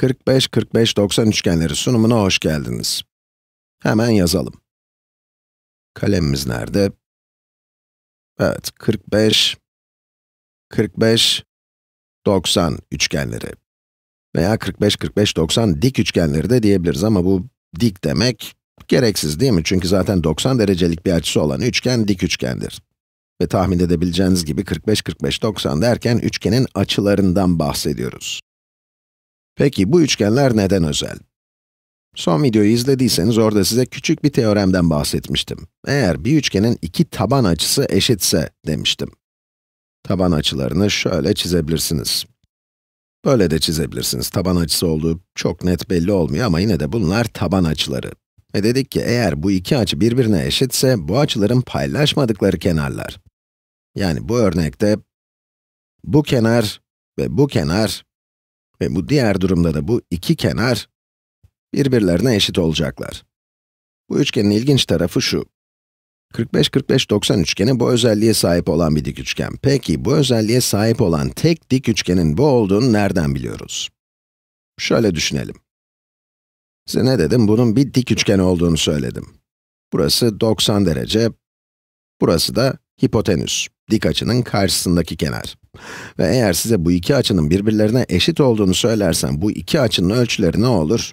45-45-90 üçgenleri sunumuna hoş geldiniz. Hemen yazalım. Kalemimiz nerede? Evet, 45, 45, 90 üçgenleri. Veya 45-45-90 dik üçgenleri de diyebiliriz ama bu dik demek gereksiz değil mi? Çünkü zaten 90 derecelik bir açısı olan üçgen dik üçgendir. Ve tahmin edebileceğiniz gibi 45-45-90 derken üçgenin açılarından bahsediyoruz. Peki bu üçgenler neden özel? Son videoyu izlediyseniz orada size küçük bir teoremden bahsetmiştim. Eğer bir üçgenin iki taban açısı eşitse demiştim. Taban açılarını şöyle çizebilirsiniz. Böyle de çizebilirsiniz. Taban açısı olduğu çok net belli olmuyor ama yine de bunlar taban açıları. Ve dedik ki eğer bu iki açı birbirine eşitse bu açıların paylaşmadıkları kenarlar. Yani bu örnekte bu kenar ve bu kenar ve bu diğer durumda da bu iki kenar birbirlerine eşit olacaklar. Bu üçgenin ilginç tarafı şu. 45-45-90 üçgeni bu özelliğe sahip olan bir dik üçgen. Peki, bu özelliğe sahip olan tek dik üçgenin bu olduğunu nereden biliyoruz? Şöyle düşünelim. Size ne dedim? Bunun bir dik üçgen olduğunu söyledim. Burası 90 derece, burası da hipotenüs, dik açının karşısındaki kenar. Ve eğer size bu iki açının birbirlerine eşit olduğunu söylersem, bu iki açının ölçüleri ne olur?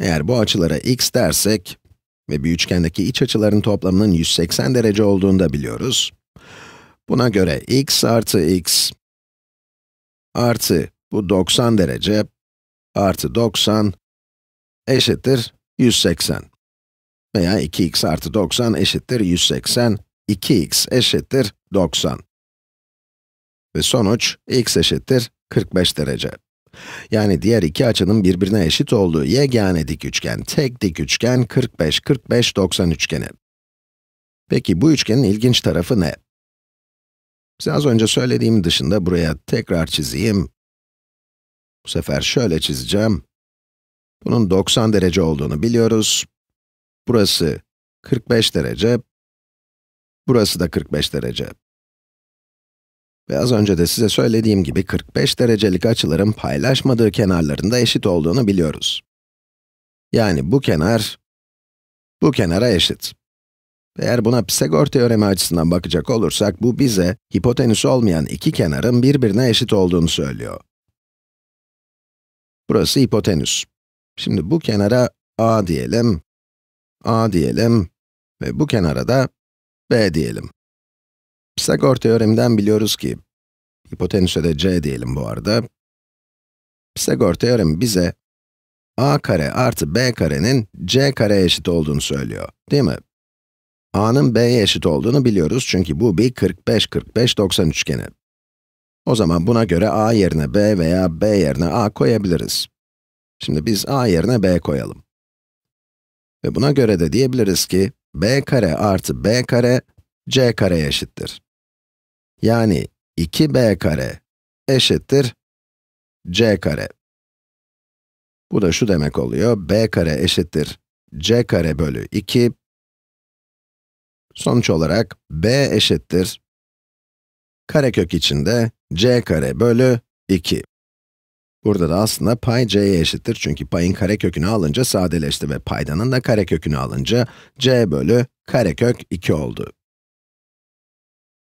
Eğer bu açılara x dersek ve bir üçgendeki iç açıların toplamının 180 derece olduğunu da biliyoruz. Buna göre x artı x artı bu 90 derece artı 90 eşittir 180. Veya 2x artı 90 eşittir 180, 2x eşittir 90. Ve sonuç x eşittir 45 derece. Yani diğer iki açının birbirine eşit olduğu yegane dik üçgen, tek dik üçgen 45, 45, 90 üçgeni. Peki bu üçgenin ilginç tarafı ne? Size az önce söylediğim dışında buraya tekrar çizeyim. Bu sefer şöyle çizeceğim. Bunun 90 derece olduğunu biliyoruz. Burası 45 derece, burası da 45 derece. Ve az önce de size söylediğim gibi 45 derecelik açıların paylaşmadığı kenarların da eşit olduğunu biliyoruz. Yani bu kenar, bu kenara eşit. Eğer buna Pisagor teoremi açısından bakacak olursak, bu bize hipotenüs olmayan iki kenarın birbirine eşit olduğunu söylüyor. Burası hipotenüs. Şimdi bu kenara a diyelim, a diyelim ve bu kenara da b diyelim. Pisagor teoreminden biliyoruz ki, hipotenüse de c diyelim bu arada. Pisagor teoremi bize a kare artı b karenin c kare eşit olduğunu söylüyor, değil mi? a'nın b'ye eşit olduğunu biliyoruz çünkü bu bir 45-45-90 üçgeni. O zaman buna göre a yerine b veya b yerine a koyabiliriz. Şimdi biz a yerine b koyalım. Ve buna göre de diyebiliriz ki, b kare artı b kare c kare eşittir. Yani 2b kare eşittir c kare. Bu da şu demek oluyor, b kare eşittir c kare bölü 2. Sonuç olarak b eşittir karekök içinde c kare bölü 2. Burada da aslında pay c'ye eşittir çünkü payın karekökünü alınca sadeleşti ve paydanın da karekökünü alınca c bölü karekök 2 oldu.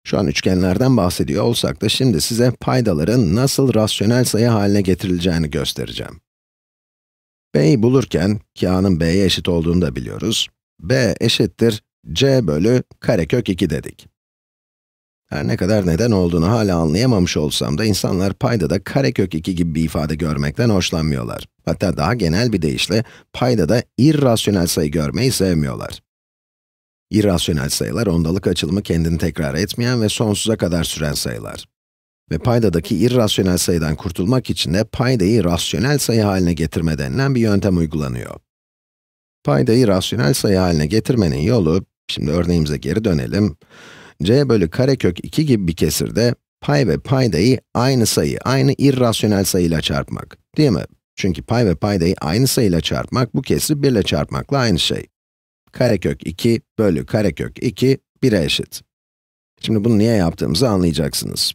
Şu an üçgenlerden bahsediyor olsak da şimdi size paydaların nasıl rasyonel sayı haline getirileceğini göstereceğim. b'yi bulurken, ki b'ye eşit olduğunu da biliyoruz. b eşittir c bölü karekök 2 dedik. Her ne kadar neden olduğunu hala anlayamamış olsam da insanlar paydada karekök 2 gibi bir ifade görmekten hoşlanmıyorlar. Hatta daha genel bir deyişle paydada irrasyonel sayı görmeyi sevmiyorlar. İrrasyonel sayılar ondalık açılımı kendini tekrar etmeyen ve sonsuza kadar süren sayılar. Ve paydadaki irrasyonel sayıdan kurtulmak için de paydayı rasyonel sayı haline getirme denilen bir yöntem uygulanıyor. Paydayı rasyonel sayı haline getirmenin yolu, şimdi örneğimize geri dönelim, c bölü karekök 2 gibi bir kesirde pay ve paydayı aynı sayı, aynı irrasyonel sayıyla çarpmak, değil mi? Çünkü pay ve paydayı aynı sayıyla çarpmak, bu kesri 1 ile çarpmakla aynı şey karekök 2 bölü karekök 2 1'e eşit. Şimdi bunu niye yaptığımızı anlayacaksınız.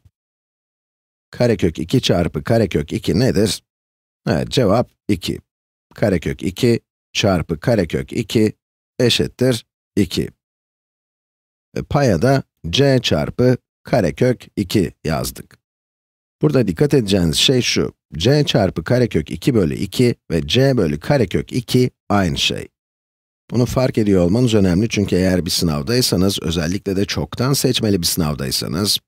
Karekök 2 çarpı karekök 2 nedir? Evet, cevap 2. Karekök 2 çarpı karekök 2 eşittir 2. E, paya da c çarpı karekök 2 yazdık. Burada dikkat edeceğiniz şey şu, c çarpı karekök 2 bölü 2 ve c bölü karekök 2 aynı şey. Bunu fark ediyor olmanız önemli çünkü eğer bir sınavdaysanız, özellikle de çoktan seçmeli bir sınavdaysanız,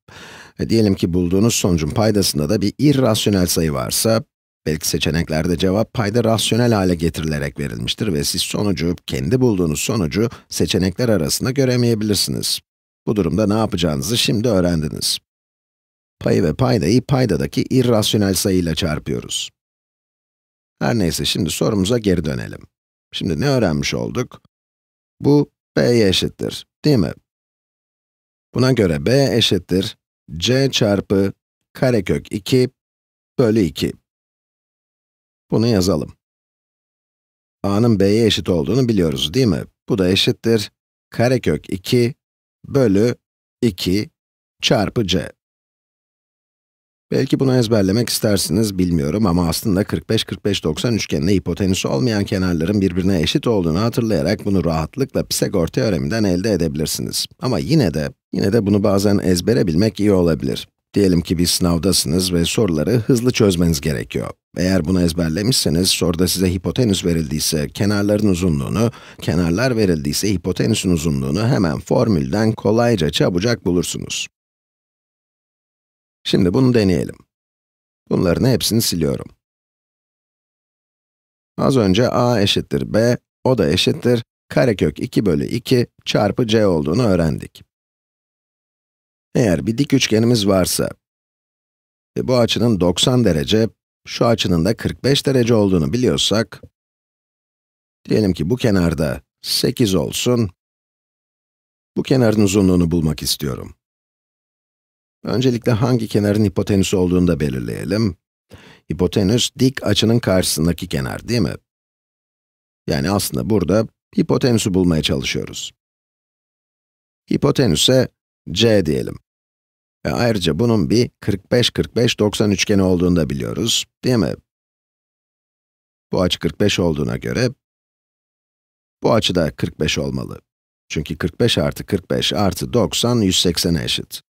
ve diyelim ki bulduğunuz sonucun paydasında da bir irrasyonel sayı varsa, belki seçeneklerde cevap payda rasyonel hale getirilerek verilmiştir ve siz sonucu, kendi bulduğunuz sonucu seçenekler arasında göremeyebilirsiniz. Bu durumda ne yapacağınızı şimdi öğrendiniz. Payı ve paydayı paydadaki irrasyonel sayıyla çarpıyoruz. Her neyse şimdi sorumuza geri dönelim. Şimdi ne öğrenmiş olduk? Bu b'ye eşittir, değil mi? Buna göre b eşittir c çarpı karekök 2 bölü 2. Bunu yazalım. a'nın b'ye eşit olduğunu biliyoruz, değil mi? Bu da eşittir karekök 2 bölü 2 çarpı c. Belki bunu ezberlemek istersiniz, bilmiyorum ama aslında 45-45-90 üçgeninde hipotenüsü olmayan kenarların birbirine eşit olduğunu hatırlayarak bunu rahatlıkla Pisagor teoreminden elde edebilirsiniz. Ama yine de, yine de bunu bazen ezbere bilmek iyi olabilir. Diyelim ki bir sınavdasınız ve soruları hızlı çözmeniz gerekiyor. Eğer bunu ezberlemişseniz, soruda size hipotenüs verildiyse kenarların uzunluğunu, kenarlar verildiyse hipotenüsün uzunluğunu hemen formülden kolayca çabucak bulursunuz. Şimdi bunu deneyelim. Bunların hepsini siliyorum. Az önce a eşittir b, o da eşittir karekök 2 bölü 2 çarpı c olduğunu öğrendik. Eğer bir dik üçgenimiz varsa ve bu açının 90 derece, şu açının da 45 derece olduğunu biliyorsak, diyelim ki bu kenarda 8 olsun, bu kenarın uzunluğunu bulmak istiyorum. Öncelikle hangi kenarın hipotenüsü olduğunu da belirleyelim. Hipotenüs, dik açının karşısındaki kenar değil mi? Yani aslında burada hipotenüsü bulmaya çalışıyoruz. Hipotenüse C diyelim. E ayrıca bunun bir 45-45-90 üçgeni olduğunu da biliyoruz, değil mi? Bu açı 45 olduğuna göre, bu açı da 45 olmalı. Çünkü 45 artı 45 artı 90, 180'e eşit.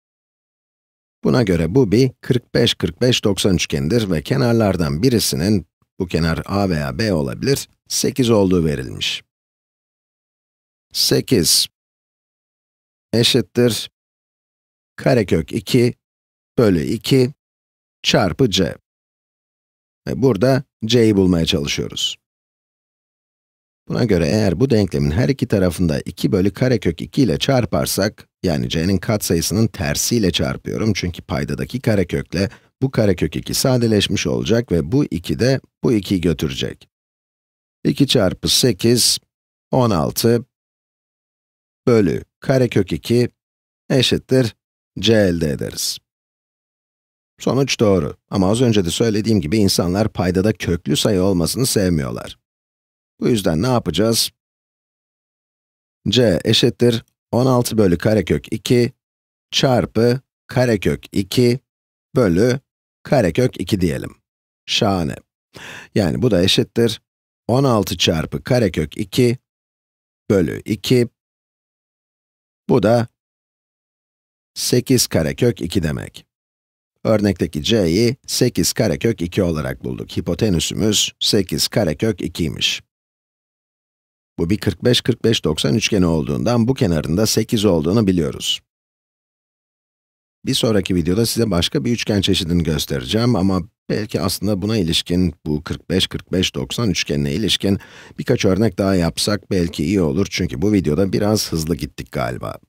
Buna göre bu bir 45-45-90 üçgenidir ve kenarlardan birisinin, bu kenar a veya b olabilir, 8 olduğu verilmiş. 8 eşittir karekök 2 bölü 2 çarpı c. Ve burada c'yi bulmaya çalışıyoruz. Buna göre eğer bu denklemin her iki tarafında 2 bölü karekök 2 ile çarparsak, yani c'nin katsayısının tersiyle çarpıyorum çünkü paydadaki karekökle bu karekök 2 sadeleşmiş olacak ve bu 2 de bu 2'yi götürecek. 2 çarpı 8, 16 bölü karekök 2 eşittir c elde ederiz. Sonuç doğru ama az önce de söylediğim gibi insanlar paydada köklü sayı olmasını sevmiyorlar. Bu yüzden ne yapacağız? c eşittir 16 bölü karekök 2 çarpı karekök 2 bölü karekök 2 diyelim. Şahane. Yani bu da eşittir 16 çarpı karekök 2 bölü 2. Bu da 8 karekök 2 demek. Örnekteki c'yi 8 karekök 2 olarak bulduk. Hipotenüsümüz 8 karekök 2'ymiş. Bu bir 45-45-90 üçgeni olduğundan bu kenarında 8 olduğunu biliyoruz. Bir sonraki videoda size başka bir üçgen çeşidini göstereceğim ama belki aslında buna ilişkin, bu 45-45-90 üçgenine ilişkin birkaç örnek daha yapsak belki iyi olur çünkü bu videoda biraz hızlı gittik galiba.